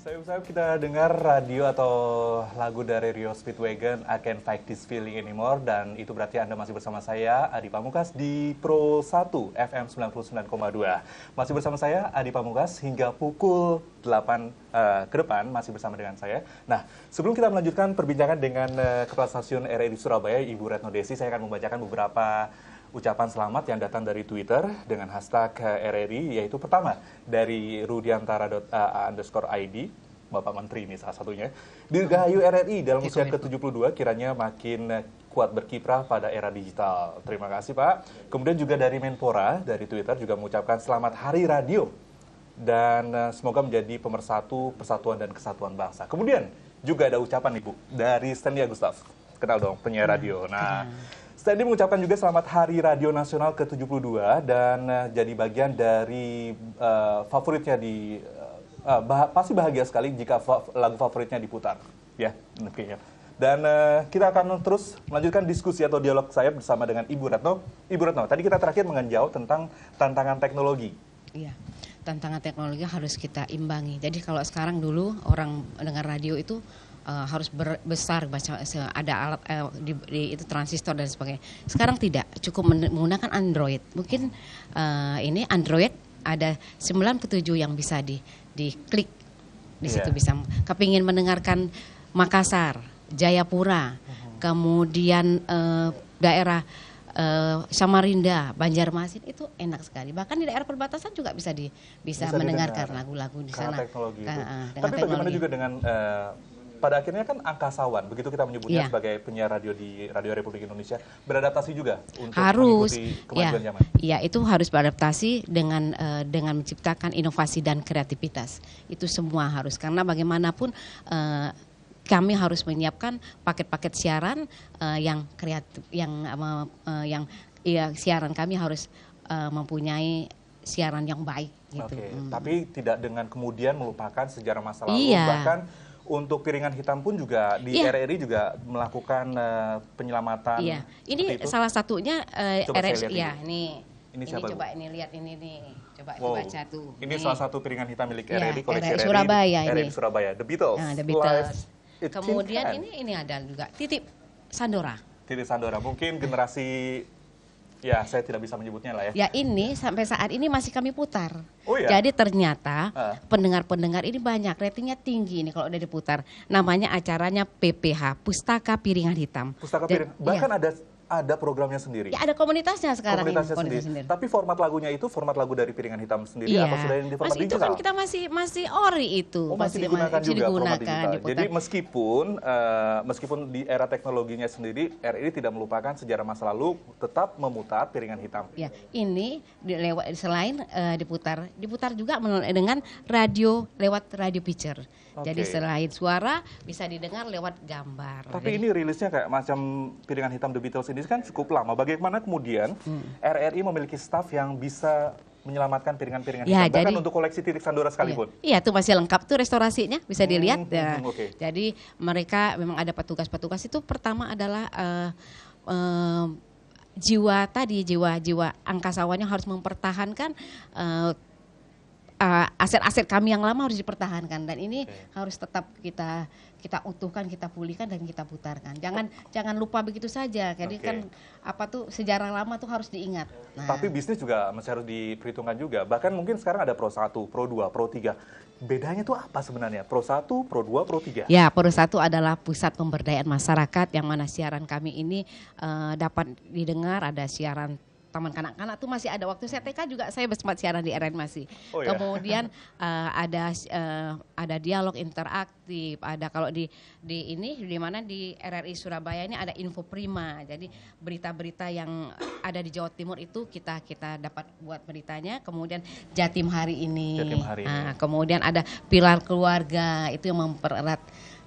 Sayup-sayup kita dengar radio atau lagu dari Rio Speedwagon I Can't Fight This Feeling Anymore dan itu berarti Anda masih bersama saya Adi Pamungkas di Pro 1 FM 99,2. Masih bersama saya Adi Pamungkas hingga pukul 8 uh, eh, ke depan masih bersama dengan saya. Nah, sebelum kita melanjutkan perbincangan dengan uh, Kepala Stasiun RRI Surabaya Ibu Retno Desi, saya akan membacakan beberapa ucapan selamat yang datang dari Twitter dengan hashtag RRI yaitu pertama dari Rudiantara underscore ID Bapak Menteri ini salah satunya. Dirgahayu RRI dalam usia ke-72 kiranya makin kuat berkiprah pada era digital. Terima kasih Pak. Kemudian juga dari Menpora dari Twitter juga mengucapkan selamat Hari Radio dan eh, semoga menjadi pemersatu persatuan dan kesatuan bangsa. Kemudian juga ada ucapan Ibu dari Stanley Gustaf Kenal dong penyiar hmm, radio. Nah, Stanley mengucapkan juga selamat Hari Radio Nasional ke-72 dan uh, jadi bagian dari uh, favoritnya di uh, bah pasti bahagia sekali jika fa lagu favoritnya diputar. Ya, yeah, oke okay, ya. Yeah. Dan uh, kita akan terus melanjutkan diskusi atau dialog saya bersama dengan Ibu Retno. Ibu Retno, tadi kita terakhir mengenjau tentang tantangan teknologi. Iya. Tantangan teknologi harus kita imbangi. Jadi kalau sekarang dulu orang mendengar radio itu uh, harus ber, besar baca, ada alat uh, di, di, itu transistor dan sebagainya. Sekarang tidak, cukup menggunakan Android. Mungkin uh, ini Android ada 97 yang bisa di diklik di situ yeah. bisa. Kepingin mendengarkan Makassar, Jayapura, uh-huh. kemudian uh, daerah uh, Samarinda, Banjarmasin itu enak sekali. Bahkan di daerah perbatasan juga bisa di bisa, bisa mendengarkan lagu-lagu di sana. Teknologi. uh, Tapi teknologi. bagaimana juga dengan pada akhirnya kan angkasawan, begitu kita menyebutnya ya. sebagai penyiar radio di Radio Republik Indonesia, beradaptasi juga untuk harus. mengikuti iya. kemajuan ya. zaman. Iya, itu harus beradaptasi dengan uh, dengan menciptakan inovasi dan kreativitas. Itu semua harus karena bagaimanapun uh, kami harus menyiapkan paket-paket siaran uh, yang kreatif yang uh, uh, yang ya, siaran kami harus uh, mempunyai siaran yang baik gitu. Oke, okay, hmm. tapi tidak dengan kemudian melupakan sejarah masa lalu iya. bahkan untuk piringan hitam pun juga di yeah. RRI juga melakukan uh, penyelamatan. Iya, ini salah satunya uh, RRI ya ini. Ini, ini coba ini lihat ini nih. Coba wow. dibaca tuh. Ini nih. salah satu piringan hitam milik iya, RRI koleksi RRI, Surabaya RRI, ini. RRI Surabaya, The Beatles. Nah, The Beatles. Kemudian ini ini ada juga titip Sandora. Titip Sandora. Mungkin generasi Ya, saya tidak bisa menyebutnya lah ya. Ya ini sampai saat ini masih kami putar. Oh ya. Jadi ternyata pendengar-pendengar uh. ini banyak, ratingnya tinggi ini kalau udah diputar. Namanya acaranya PPH, Pustaka Piringan Hitam. Pustaka Piringan. Bahkan ya. ada ada programnya sendiri. Ya, ada komunitasnya sekarang. Komunitasnya, ini, Komunitasnya sendiri. sendiri. Tapi format lagunya itu format lagu dari Piringan Hitam sendiri ya. atau sudah yang di format masih, digital? Itu kan kita masih masih ori itu. Oh, masih, masih digunakan juga digunakan, format digital. Ya. Diputar. Jadi meskipun uh, meskipun di era teknologinya sendiri ini tidak melupakan sejarah masa lalu, tetap memutar Piringan Hitam. Ya, ini lewat selain uh, diputar, diputar juga dengan radio lewat radio picture. Okay. Jadi selain suara bisa didengar lewat gambar. Tapi ini rilisnya kayak macam Piringan Hitam The Beatles ini ini kan cukup lama. Bagaimana kemudian hmm. RRI memiliki staf yang bisa menyelamatkan piringan-piringan ya, jadi, bahkan untuk koleksi titik sandora sekalipun. Iya, itu ya, masih lengkap tuh restorasinya, bisa hmm, dilihat. Hmm, ya. Hmm, okay. Nah, jadi mereka memang ada petugas-petugas itu pertama adalah uh, uh, jiwa tadi jiwa-jiwa angkasawannya harus mempertahankan uh, Eh, aset-aset uh, kami yang lama harus dipertahankan dan ini okay. harus tetap kita kita utuhkan, kita pulihkan dan kita putarkan. Jangan jangan lupa begitu saja. Jadi okay. kan apa tuh sejarah lama tuh harus diingat. Nah. Tapi bisnis juga masih harus diperhitungkan juga. Bahkan mungkin sekarang ada Pro 1, Pro 2, Pro 3. Bedanya tuh apa sebenarnya? Pro 1, Pro 2, Pro 3. Ya, Pro 1 adalah pusat pemberdayaan masyarakat yang mana siaran kami ini uh, dapat didengar ada siaran taman kanak-kanak tuh masih ada waktu saya TK juga saya sempat siaran di RN masih. Oh, iya. Kemudian uh, ada uh, ada dialog interaktif, ada kalau di di ini di mana di RRI Surabaya ini ada info prima. Jadi berita-berita yang ada di Jawa Timur itu kita kita dapat buat beritanya. Kemudian Jatim hari ini. Jatim hari ini. Nah, kemudian ada pilar keluarga itu yang mempererat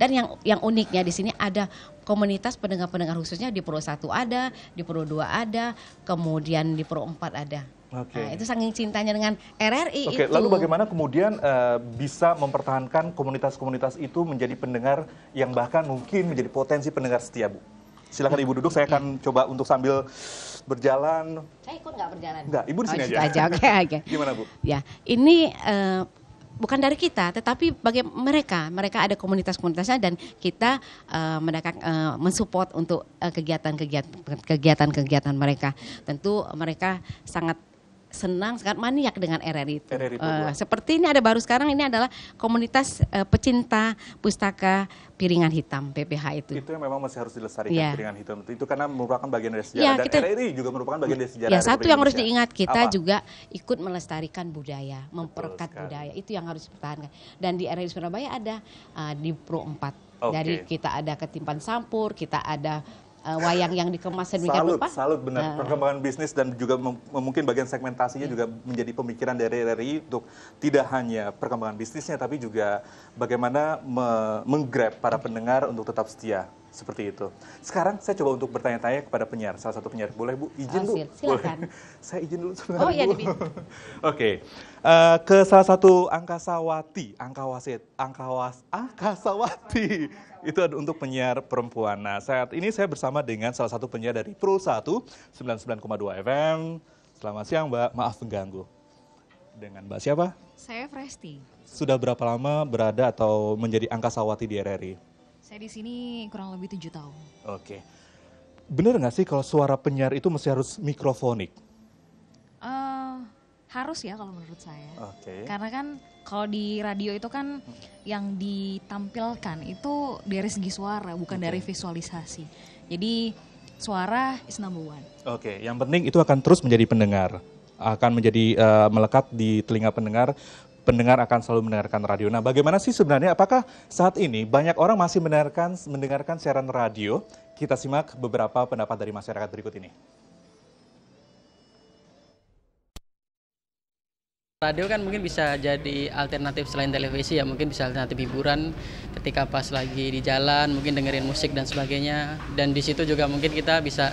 dan yang yang uniknya di sini ada komunitas pendengar-pendengar khususnya di Pro 1 ada, di Pro 2 ada, kemudian di Pro 4 ada. Okay. Nah, itu saking cintanya dengan RRI okay. itu. Lalu bagaimana kemudian uh, bisa mempertahankan komunitas-komunitas itu menjadi pendengar yang bahkan mungkin menjadi potensi pendengar setia, Bu? Silakan Ibu duduk, saya akan okay. Iya. coba untuk sambil berjalan. Saya ikut nggak berjalan? Nggak, Ibu di oh, sini oh, aja. aja. Oke, okay, Okay. Gimana, Bu? Ya, ini uh, bukan dari kita, tetapi bagi mereka, mereka ada komunitas-komunitasnya dan kita uh, eh, mendekat uh, mensupport untuk eh, kegiatan-kegiatan uh, kegiatan-kegiatan mereka. Tentu mereka sangat senang sangat maniak dengan RRI itu. RRI uh, eh, seperti ini ada baru sekarang ini adalah komunitas uh, pecinta pustaka piringan hitam PPH itu. Itu yang memang masih harus dilestarikan yeah. piringan hitam itu. Itu karena merupakan bagian dari sejarah ya, dan kita, RRI juga merupakan bagian dari sejarah. Ya, satu yang harus diingat kita Apa? juga ikut melestarikan budaya, memperkat budaya. Itu yang harus dipertahankan. Dan di RRI Surabaya ada uh, eh, di Pro 4. Okay. Dari kita ada ketimpan sampur, kita ada uh, wayang yang dikemas sedemikian rupa. Salut, salut benar. Nah. Eh. Perkembangan bisnis dan juga mungkin bagian segmentasinya iya. juga menjadi pemikiran dari RRI untuk tidak hanya perkembangan bisnisnya, tapi juga bagaimana me menggrab para pendengar untuk tetap setia seperti itu. Sekarang saya coba untuk bertanya-tanya kepada penyiar, salah satu penyiar. Boleh Bu? Izin oh, Bu? Silakan. Boleh. Saya izin dulu sebentar. Oh iya, Oke. okay. Uh, eh, ke salah satu angkasawati, angkawasit, angkawas, angkasawati. Itu untuk penyiar perempuan. Nah, saat ini saya bersama dengan salah satu penyiar dari Pro 1 99,2 FM. Selamat siang, Mbak. Maaf mengganggu. Dengan Mbak siapa? Saya Presti. Sudah berapa lama berada atau menjadi angkasawati di RRI? Saya di sini kurang lebih tujuh tahun. Oke. benar nggak sih kalau suara penyiar itu mesti harus mikrofonik? Eh, harus ya kalau menurut saya. Oke. Okay. Karena kan kalau di radio itu kan yang ditampilkan itu dari segi suara bukan okay. dari visualisasi. Jadi suara is number one. Oke, okay. yang penting itu akan terus menjadi pendengar akan menjadi uh, melekat di telinga pendengar pendengar akan selalu mendengarkan radio. Nah, bagaimana sih sebenarnya apakah saat ini banyak orang masih mendengarkan mendengarkan siaran radio? Kita simak beberapa pendapat dari masyarakat berikut ini. Radio kan mungkin bisa jadi alternatif selain televisi ya, mungkin bisa alternatif hiburan ketika pas lagi di jalan, mungkin dengerin musik dan sebagainya. Dan di situ juga mungkin kita bisa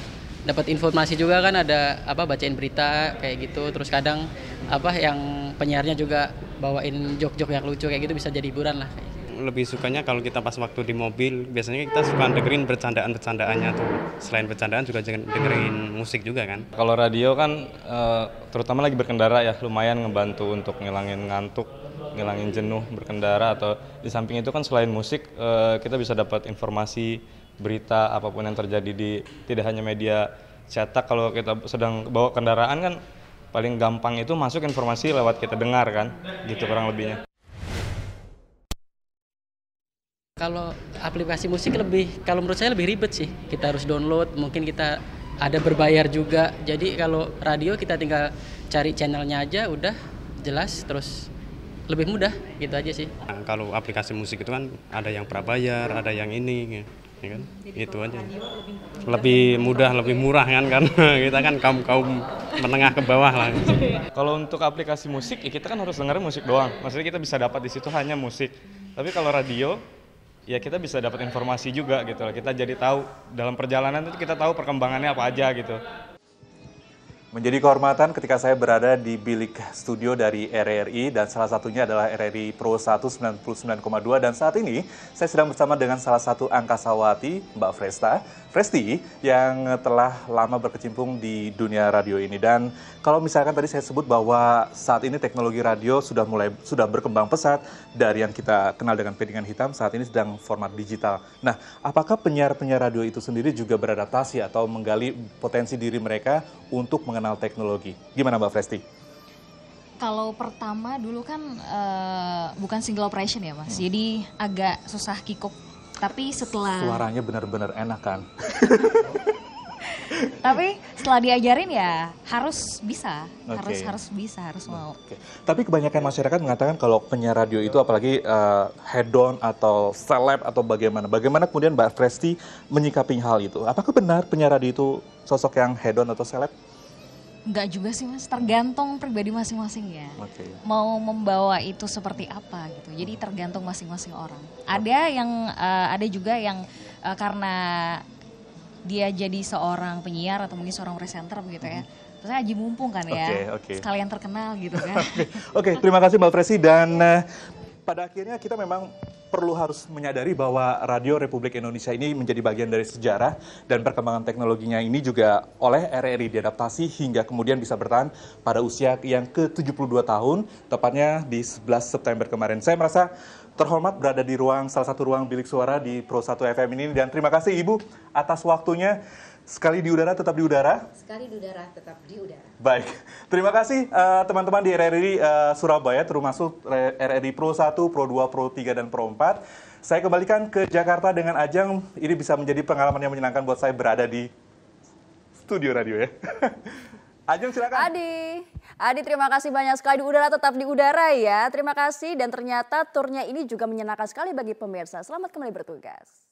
dapat informasi juga kan ada apa bacain berita kayak gitu, terus kadang apa yang penyiarnya juga bawain jok-jok yang lucu kayak gitu bisa jadi hiburan lah lebih sukanya kalau kita pas waktu di mobil biasanya kita suka dengerin bercandaan bercandaannya tuh selain bercandaan juga jangan dengerin musik juga kan kalau radio kan eh, terutama lagi berkendara ya lumayan ngebantu untuk ngilangin ngantuk ngilangin jenuh berkendara atau di samping itu kan selain musik eh, kita bisa dapat informasi berita apapun yang terjadi di tidak hanya media cetak kalau kita sedang bawa kendaraan kan paling gampang itu masuk informasi lewat kita dengar kan gitu kurang lebihnya kalau aplikasi musik lebih kalau menurut saya lebih ribet sih kita harus download mungkin kita ada berbayar juga jadi kalau radio kita tinggal cari channelnya aja udah jelas terus lebih mudah gitu aja sih nah, kalau aplikasi musik itu kan ada yang prabayar ada yang ini ya ya kan Jadi itu aja lebih lebih mudah lebih murah kan kan kita kan kaum kaum menengah ke bawah lah kalau untuk aplikasi musik ya kita kan harus dengar musik doang maksudnya kita bisa dapat di situ hanya musik tapi kalau radio ya kita bisa dapat informasi juga gitu Kita jadi tahu dalam perjalanan itu kita tahu perkembangannya apa aja gitu. Menjadi kehormatan ketika saya berada di bilik studio dari RRI dan salah satunya adalah RRI Pro 199,2 dan saat ini saya sedang bersama dengan salah satu angkasawati Mbak Fresta, Fresti yang telah lama berkecimpung di dunia radio ini dan kalau misalkan tadi saya sebut bahwa saat ini teknologi radio sudah mulai sudah berkembang pesat dari yang kita kenal dengan piringan hitam saat ini sedang format digital. Nah, apakah penyiar-penyiar radio itu sendiri juga beradaptasi atau menggali potensi diri mereka untuk meng mengenal teknologi. Gimana Mbak Fresti? Kalau pertama dulu kan uh, bukan single operation ya Mas, hmm. jadi agak susah kikuk. Tapi setelah suaranya benar-benar enak kan. Tapi setelah diajarin ya harus bisa, okay. harus harus bisa, harus mau. Okay. Tapi kebanyakan masyarakat mengatakan kalau penyiar radio itu apalagi uh, head on atau seleb atau bagaimana. Bagaimana kemudian Mbak Fresti menyikapi hal itu? Apakah benar penyiar radio itu sosok yang head on atau seleb? Enggak juga sih mas, tergantung pribadi masing-masing ya. Okay. Mau membawa itu seperti apa gitu. Jadi tergantung masing-masing orang. Ada yang uh, ada juga yang uh, karena dia jadi seorang penyiar atau mungkin seorang presenter begitu ya. Terus mm-hmm. Haji Mumpung kan ya, okay, okay. sekalian terkenal gitu kan. Oke, okay. okay, terima kasih Mbak Presi dan uh, pada akhirnya kita memang perlu harus menyadari bahwa Radio Republik Indonesia ini menjadi bagian dari sejarah dan perkembangan teknologinya ini juga oleh RRI diadaptasi hingga kemudian bisa bertahan pada usia yang ke-72 tahun, tepatnya di 11 September kemarin. Saya merasa terhormat berada di ruang salah satu ruang bilik suara di Pro 1 FM ini dan terima kasih Ibu atas waktunya. Sekali di udara tetap di udara. Sekali di udara tetap di udara. Baik, terima kasih teman eh, teman-teman di RRI uh, eh, Surabaya, termasuk RRI Pro 1, Pro 2, Pro 3, dan Pro 4. Saya kembalikan ke Jakarta dengan ajang ini bisa menjadi pengalaman yang menyenangkan buat saya berada di studio radio ya. Ajeng silakan. Adi, Adi terima kasih banyak sekali di udara tetap di udara ya. Terima kasih dan ternyata turnya ini juga menyenangkan sekali bagi pemirsa. Selamat kembali bertugas.